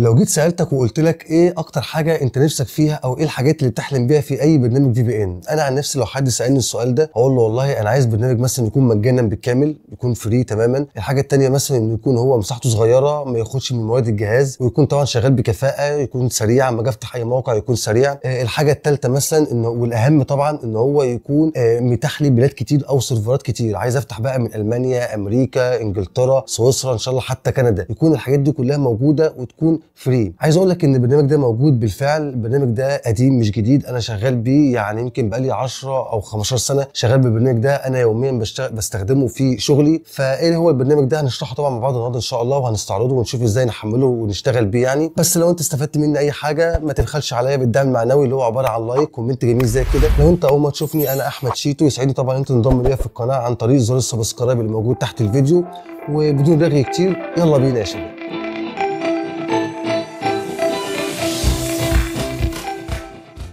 لو جيت سالتك وقلت لك ايه اكتر حاجه انت نفسك فيها او ايه الحاجات اللي بتحلم بيها في اي برنامج في بي ان انا عن نفسي لو حد سالني السؤال ده هقول له والله انا عايز برنامج مثلا يكون مجانا بالكامل يكون فري تماما الحاجه الثانيه مثلا انه يكون هو مساحته صغيره ما ياخدش من مواد الجهاز ويكون طبعا شغال بكفاءه يكون سريع ما اجي افتح اي موقع يكون سريع آه، الحاجه الثالثه مثلا انه والاهم طبعا ان هو يكون آه، متاح لي بلاد كتير او سيرفرات كتير عايز افتح بقى من المانيا امريكا انجلترا سويسرا ان شاء الله حتى كندا يكون الحاجات دي كلها موجوده وتكون فري عايز اقول لك ان البرنامج ده موجود بالفعل البرنامج ده قديم مش جديد انا شغال بيه يعني يمكن بقالي 10 او 15 سنه شغال بالبرنامج ده انا يوميا بشتغل بستخدمه في شغلي فايه هو البرنامج ده هنشرحه طبعا مع بعض النهارده ان شاء الله وهنستعرضه ونشوف ازاي نحمله ونشتغل بيه يعني بس لو انت استفدت مني اي حاجه ما تبخلش عليا بالدعم المعنوي اللي هو عباره عن لايك كومنت جميل زي كده لو انت اول ما تشوفني انا احمد شيتو يسعدني طبعا انت تنضم ليا في القناه عن طريق زر السبسكرايب اللي موجود تحت الفيديو وبدون رغي كتير يلا بينا يا شباب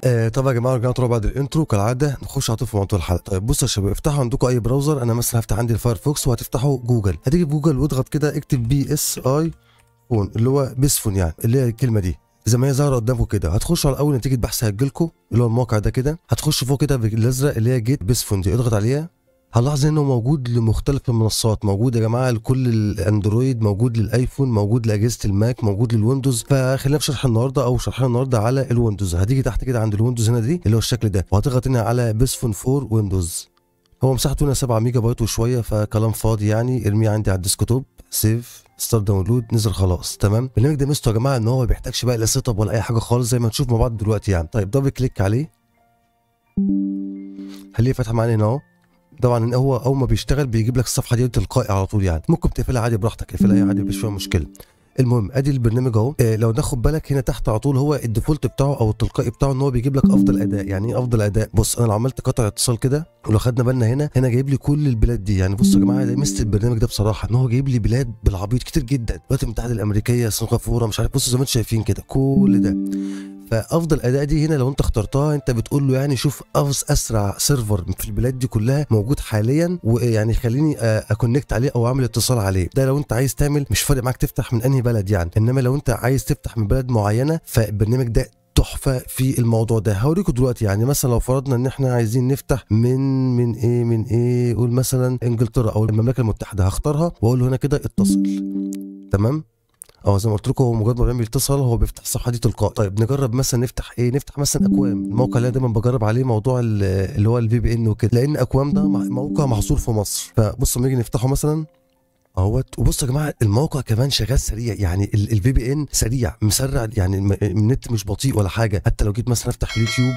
آه طبعا يا جماعه رجعنا طبعا بعد الانترو كالعاده نخش على طول في موضوع الحلقه طيب بصوا يا شباب افتحوا عندكم اي براوزر انا مثلا هفتح عندي الفايرفوكس وهتفتحوا جوجل هتيجي في جوجل واضغط كده اكتب بي اس اي فون اللي هو بيسفون يعني اللي هي الكلمه دي زي ما هي ظاهره قدامكم كده هتخشوا على اول نتيجه بحث هتجيلكم اللي هو الموقع ده كده هتخشوا فوق كده بالازرق اللي هي جيت بيسفون دي اضغط عليها هنلاحظ انه موجود لمختلف المنصات موجود يا جماعه لكل الاندرويد موجود للايفون موجود لاجهزه الماك موجود للويندوز فخلينا في شرح النهارده او شرحنا النهارده على الويندوز هتيجي تحت كده عند الويندوز هنا دي اللي هو الشكل ده وهتضغط هنا على بيسفون 4 ويندوز هو مساحته هنا 7 ميجا بايت وشويه فكلام فاضي يعني ارميه عندي على الديسكتوب سيف ستار داونلود نزل خلاص تمام البرنامج ده مستوى يا جماعه ان هو ما بيحتاجش بقى لا سيت اب ولا اي حاجه خالص زي ما هنشوف مع بعض دلوقتي يعني طيب دبل كليك عليه هلاقيه فاتحه معانا هنا اهو طبعا هو اول ما بيشتغل بيجيب لك الصفحه دي تلقائي على طول يعني ممكن تقفلها عادي براحتك اقفلها عادي مش فيها مشكله المهم ادي البرنامج اهو إيه لو ناخد بالك هنا تحت على طول هو الديفولت بتاعه او التلقائي بتاعه ان هو بيجيب لك افضل اداء يعني ايه افضل اداء بص انا لو عملت قطع اتصال كده ولو خدنا بالنا هنا هنا جايب لي كل البلاد دي يعني بصوا يا جماعه ده ميزه البرنامج ده بصراحه ان هو جايب لي بلاد بالعبيط كتير جدا الولايات المتحده الامريكيه سنغافوره مش عارف بصوا زي ما انتم شايفين كده كل ده فافضل اداء دي هنا لو انت اخترتها انت بتقول له يعني شوف اسرع سيرفر في البلاد دي كلها موجود حاليا ويعني خليني آه، اكونكت عليه او اعمل اتصال عليه ده لو انت عايز تعمل مش فارق معاك تفتح من انهي بلد يعني انما لو انت عايز تفتح من بلد معينه فالبرنامج ده تحفه في الموضوع ده هوريكم دلوقتي يعني مثلا لو فرضنا ان احنا عايزين نفتح من من ايه من ايه قول مثلا انجلترا او المملكه المتحده هختارها واقول هنا كده اتصل تمام هو زي ما قلت لكم هو مجرد ما بيعمل اتصال هو بيفتح الصفحه دي تلقائي طيب نجرب مثلا نفتح ايه نفتح مثلا اكوام الموقع اللي انا دايما بجرب عليه موضوع اللي هو الفي بي ان وكده لان اكوام ده موقع محصور في مصر فبص لما نيجي نفتحه مثلا اهوت وبص يا جماعه الموقع كمان شغال سريع يعني الفي بي ان سريع مسرع يعني النت مش بطيء ولا حاجه حتى لو جيت مثلا افتح اليوتيوب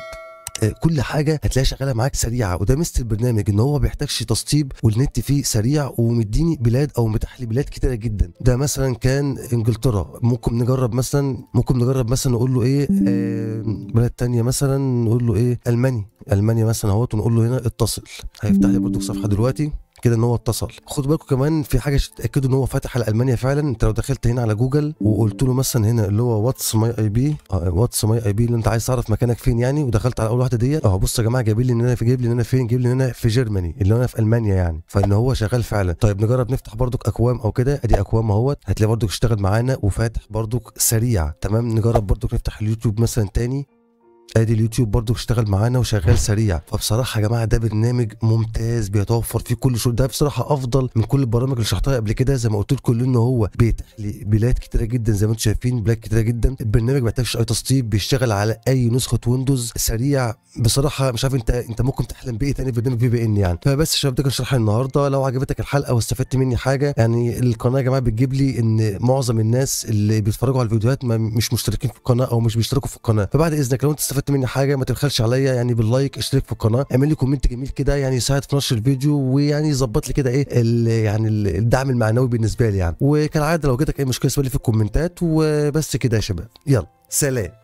كل حاجه هتلاقيها شغاله معاك سريعه وده ميزه البرنامج ان هو ما بيحتاجش تسطيب والنت فيه سريع ومديني بلاد او متاح لي بلاد كتيره جدا ده مثلا كان انجلترا ممكن نجرب مثلا ممكن نجرب مثلا نقول له ايه آه بلاد تانية مثلا نقول له ايه المانيا المانيا مثلا اهوت ونقول له هنا اتصل هيفتح لي برضه صفحه دلوقتي كده ان هو اتصل خدوا بالكم كمان في حاجه تتاكدوا ان هو فاتح على المانيا فعلا انت لو دخلت هنا على جوجل وقلت له مثلا هنا اللي هو واتس ماي اي بي واتس ماي اي بي اللي انت عايز تعرف مكانك فين يعني ودخلت على اول واحده ديت اهو بص يا جماعه جايب لي ان انا في جايب لي ان انا فين جايب لي ان انا في جيرماني اللي انا في المانيا يعني فان هو شغال فعلا طيب نجرب نفتح بردك اكوام او كده ادي اكوام اهوت هتلاقي بردك اشتغل معانا وفاتح بردك سريع تمام نجرب بردك نفتح اليوتيوب مثلا تاني ادي اليوتيوب برضو اشتغل معانا وشغال سريع فبصراحه يا جماعه ده برنامج ممتاز بيتوفر فيه كل شو ده بصراحه افضل من كل البرامج اللي شرحتها قبل كده زي ما قلت لكم ان هو بيتحلي بلاد كتيره جدا زي ما انتم شايفين بلاد كتيره جدا البرنامج ما اي تسطيب بيشتغل على اي نسخه ويندوز سريع بصراحه مش عارف انت انت ممكن تحلم بايه تاني في برنامج في بي ان يعني فبس الشباب ده كان شرح النهارده لو عجبتك الحلقه واستفدت مني حاجه يعني القناه يا جماعه بتجيب لي ان معظم الناس اللي بيتفرجوا على الفيديوهات مش مشتركين في القناه او مش بيشتركوا في القناه فبعد اذنك لو انت استفدت مني حاجه ما تبخلش عليا يعني باللايك اشترك في القناه اعمل لي كومنت جميل كده يعني يساعد في نشر الفيديو ويعني يظبط لي كده ايه ال يعني الدعم المعنوي بالنسبه لي يعني وكالعاده لو جاتك اي مشكله اسيب لي في الكومنتات وبس كده يا شباب يلا سلام